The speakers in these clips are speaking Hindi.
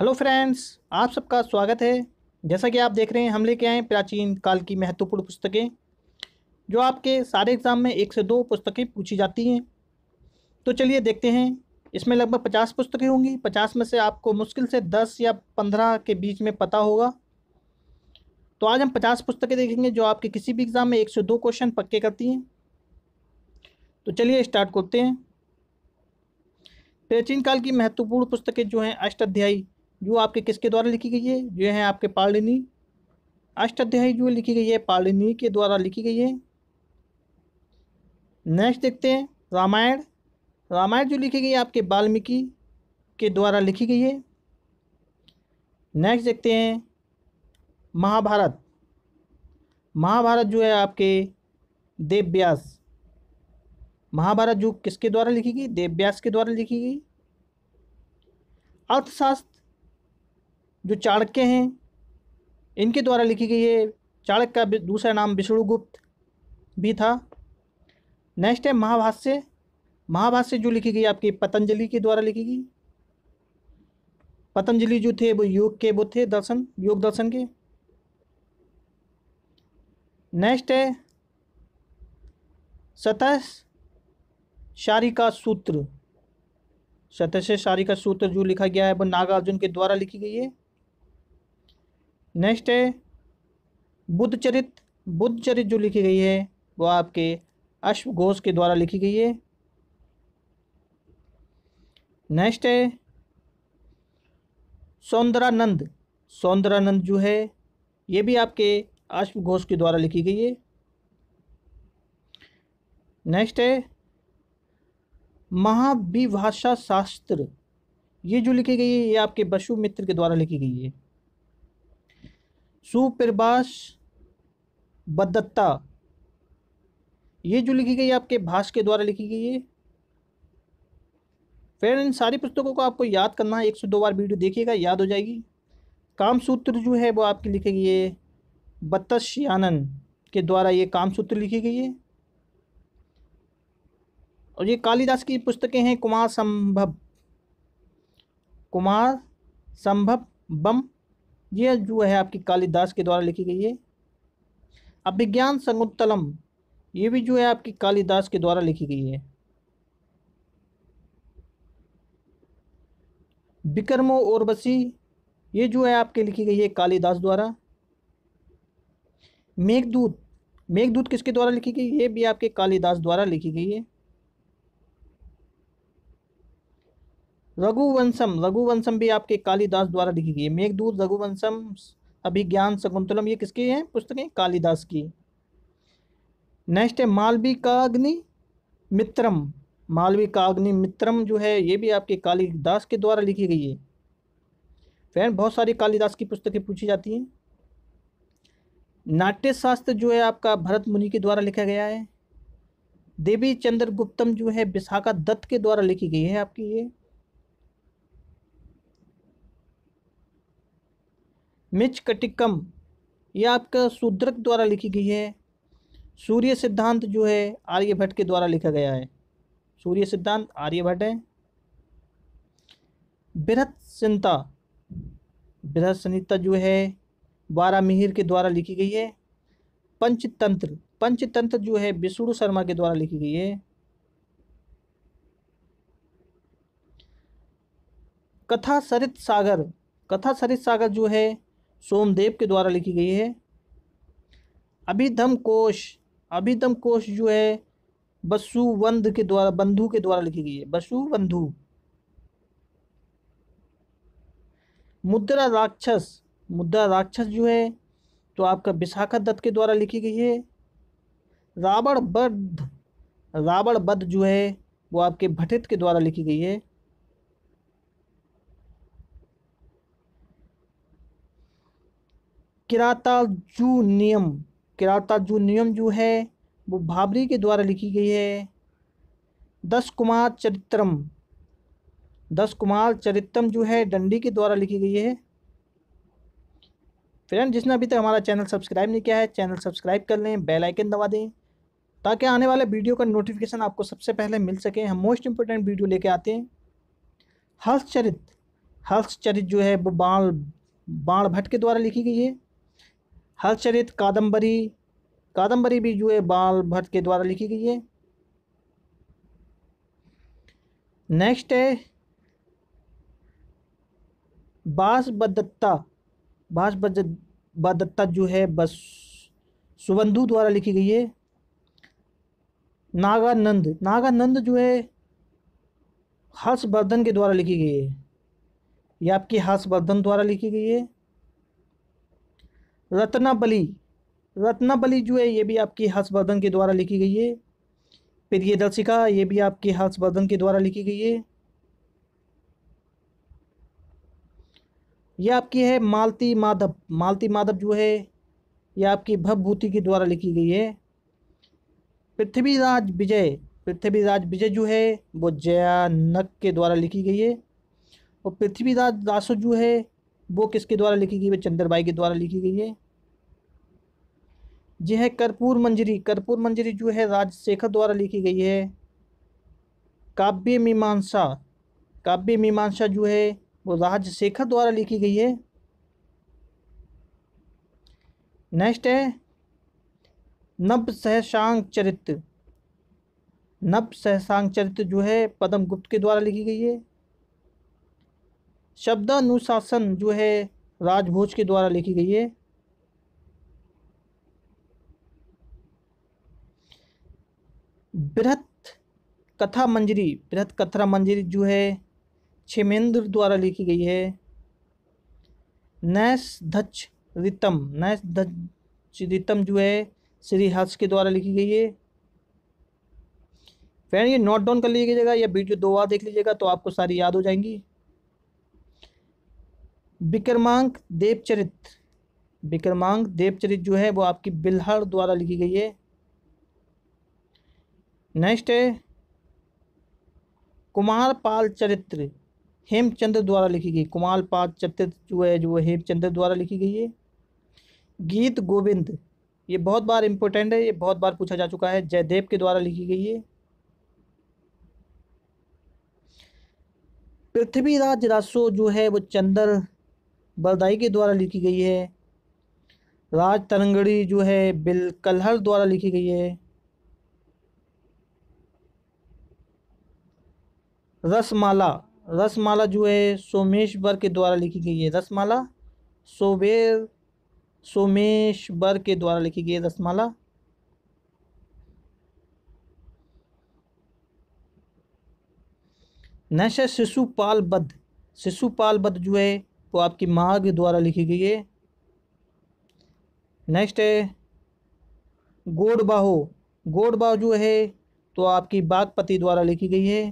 हेलो फ्रेंड्स आप सबका स्वागत है जैसा कि आप देख रहे हैं हम लेके आए प्राचीन काल की महत्वपूर्ण पुस्तकें जो आपके सारे एग्ज़ाम में एक से दो पुस्तकें पूछी जाती हैं तो चलिए देखते हैं इसमें लगभग पचास पुस्तकें होंगी पचास में से आपको मुश्किल से दस या पंद्रह के बीच में पता होगा तो आज हम पचास पुस्तकें देखेंगे जो आपके किसी भी एग्ज़ाम में एक से दो क्वेश्चन पक्के करती हैं तो चलिए स्टार्ट करते हैं प्राचीन काल की महत्वपूर्ण पुस्तकें जो हैं अष्टाध्यायी जो आपके किसके द्वारा लिखी गई है जो है आपके पालिनी अष्टाध्यायी जो लिखी गई है पालिनी के द्वारा लिखी गई है नेक्स्ट देखते हैं रामायण रामायण जो लिखी गई है आपके वाल्मीकि के द्वारा लिखी गई है नेक्स्ट देखते हैं महाभारत महाभारत जो है आपके देवव्यास महाभारत जो किसके द्वारा लिखी गई देवव्यास के द्वारा लिखी गई अर्थशास्त्र जो चाणक्य हैं इनके द्वारा लिखी गई है चाणक्य का दूसरा नाम विष्णुगुप्त भी था नेक्स्ट है महाभाष्य महाभाष्य जो लिखी गई आपकी पतंजलि के द्वारा लिखी गई पतंजलि जो थे वो योग के वो थे दर्शन योग दर्शन के नेक्स्ट है सतह शारिका सूत्र सतह शारिका सूत्र जो लिखा गया है वो नागार्जुन के द्वारा लिखी गई है नेक्स्ट है बुद्ध चरित बुद्ध चरित जो लिखी गई है वो आपके अश्व घोष के द्वारा लिखी गई है नेक्स्ट है सौंदरानंद सौंदरानंद जो है ये भी आपके अश्व घोष के द्वारा लिखी गई है नेक्स्ट है महाविभाषा शास्त्र ये जो लिखी गई है ये आपके बसु मित्र के द्वारा लिखी गई है सुप्रभाष बदत्ता ये जो लिखी गई है आपके भाष के द्वारा लिखी गई है फ्रेंड इन सारी पुस्तकों को आपको याद करना है एक से दो बार वीडियो देखिएगा याद हो जाएगी कामसूत्र जो है वो आपकी लिखी गई है बत्तश्यानन के द्वारा ये कामसूत्र लिखी गई है और ये कालिदास की पुस्तकें हैं कुमार संभव कुमार संभव बम ये जो है आपकी कालिदास के द्वारा लिखी गई है अभिज्ञान संगोत्तलम ये भी जो है आपकी कालिदास के द्वारा लिखी गई है विक्रमो और बसी ये जो है आपके लिखी गई है कालिदास द्वारा मेघदूत मेघदूत किसके द्वारा लिखी गई ये भी आपके कालिदास द्वारा लिखी गई है रघुवंशम रघुवंशम भी आपके कालिदास द्वारा लिखी गई है मेघदूत रघुवंशम अभिज्ञान शकुंतलम ये किसकी हैं पुस्तकें कालिदास की नेक्स्ट है मालवी का अग्नि मित्रम मालवी का अग्नि मित्रम जो है ये भी आपके कालिदास के द्वारा लिखी गई है फ्रेंड बहुत सारी कालिदास की पुस्तकें पूछी जाती हैं नाट्य शास्त्र जो है आपका भरत मुनि के द्वारा लिखा गया है देवी चंद्र गुप्तम जो है विशाखा दत्त के द्वारा लिखी गई है आपकी ये मिच कटिकम यह आपका शूद्रक द्वारा लिखी गई है सूर्य सिद्धांत जो है आर्यभट्ट के द्वारा लिखा गया है सूर्य सिद्धांत आर्यभट्ट है बृहत संहिता बृहत संहिता जो है बारा मिहिर के द्वारा लिखी गई है पंचतंत्र पंचतंत्र जो है विष्णु शर्मा के द्वारा लिखी गई है कथा सरित सागर कथा सरित सागर जो है सोमदेव के द्वारा लिखी गई है अभिधम कोश अभिधम कोश जो है बसुवंध के द्वारा बंधु के द्वारा लिखी गई है बसुबंधु मुद्रा राक्षस मुद्रा राक्षस जो है तो आपका विशाखा दत्त के द्वारा लिखी गई है रावण बद्ध रावण बद्ध जो है वो आपके भटित के द्वारा लिखी गई है किराताजू नियम जो है वो भाबरी के द्वारा लिखी गई है दस कुमार चरित्रम दस कुमार चरित्रम जो है डंडी के द्वारा लिखी गई है फ्रेंड जिसने अभी तक हमारा चैनल सब्सक्राइब नहीं किया है चैनल सब्सक्राइब कर लें बेल आइकन दबा दें ताकि आने वाले वीडियो का नोटिफिकेशन आपको सबसे पहले मिल सके हम मोस्ट इम्पोर्टेंट वीडियो लेके आते हैं हर्षचरित हर्षचरित जो है वो बाण बाण भट्ट के द्वारा लिखी गई है हर्षचरित कादम्बरी कादम्बरी भी जो है बाल भट्ट के द्वारा लिखी गई है नेक्स्ट है बासबदत्ता बदत्ता जो है बस सुबंधु द्वारा लिखी गई है नागानंद नागानंद जो है हर्षवर्धन के द्वारा लिखी गई है या आपकी हर्षवर्धन द्वारा लिखी गई है रत्नाबली रत्नाबली जो है ये भी आपकी हर्षवर्धन के द्वारा लिखी गई है प्रियदर्शिका ये भी आपकी हर्षवर्धन के द्वारा लिखी गई है यह आपकी है मालती माधव मालती माधव जो है यह आपकी भवभूति के द्वारा लिखी गई है पृथ्वीराज विजय पृथ्वीराज विजय जो है वो जयानक के द्वारा लिखी गई है और पृथ्वीराज दासो जो है वो किसके द्वारा लिखी गई है चंद्रबाई के द्वारा लिखी गई है यह है कर्पूर मंजरी कर्पूर मंजरी जो है राजशेखर द्वारा लिखी गई है काव्य मीमांसा काव्य मीमांसा जो है वो राजशेखर द्वारा लिखी गई है नेक्स्ट है नव सहसांग चरित्र नव सहसांग चरित्र जो है पदम गुप्त के द्वारा लिखी गई है शब्दानुशासन जो है राजभोज के द्वारा लिखी गई है बृहत कथा मंजरी बृहत कथा मंजरी जो है क्षेमेंद्र द्वारा लिखी गई है नैस धच रितम नैस धच रितम जो है श्री हर्ष के द्वारा लिखी गई है फ्रेंड ये नोट डाउन कर लीजिएगा या वीडियो दो बार देख लीजिएगा तो आपको सारी याद हो जाएंगी विक्रमांक देवचरित विक्रमांक देवचरित जो है वो आपकी बिल्हर द्वारा लिखी गई है नेक्स्ट है कुमार पाल चरित्र हेमचंद्र द्वारा लिखी गई कुमार पाल चरित्र जो है जो हेमचंद्र द्वारा लिखी गई है गीत गोविंद ये बहुत बार इम्पोर्टेंट है ये बहुत बार पूछा जा चुका है जयदेव के द्वारा लिखी गई है पृथ्वीराज रासो जो है वो चंद्र बलदाई के द्वारा लिखी गई है राज तरंगड़ी जो है बिल कलहर द्वारा लिखी गई है रसमाला रसमाला जो है सोमेश्वर के द्वारा लिखी गई है रसमाला सोबेर सोमेश्वर के द्वारा लिखी गई है रसमाला नेक्स्ट शिशुपाल बद्ध शिशुपाल बद्ध जो है वो तो आपकी माँ के द्वारा लिखी गई है नेक्स्ट है गोड बाहो जो है तो आपकी बागपति द्वारा लिखी गई है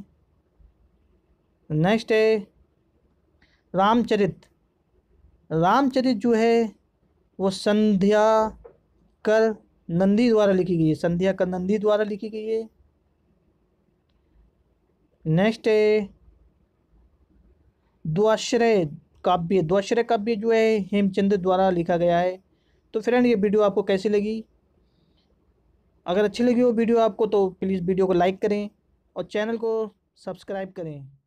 नेक्स्ट है रामचरित रामचरित जो है वो संध्या कर नंदी द्वारा लिखी गई है संध्या कर नंदी द्वारा लिखी गई है नेक्स्ट है द्वाश्रय काव्य द्वाशर काव्य जो है हेमचंद द्वारा लिखा गया है तो फ्रेंड ये वीडियो आपको कैसी लगी अगर अच्छी लगी हो वीडियो आपको तो प्लीज़ वीडियो को लाइक करें और चैनल को सब्सक्राइब करें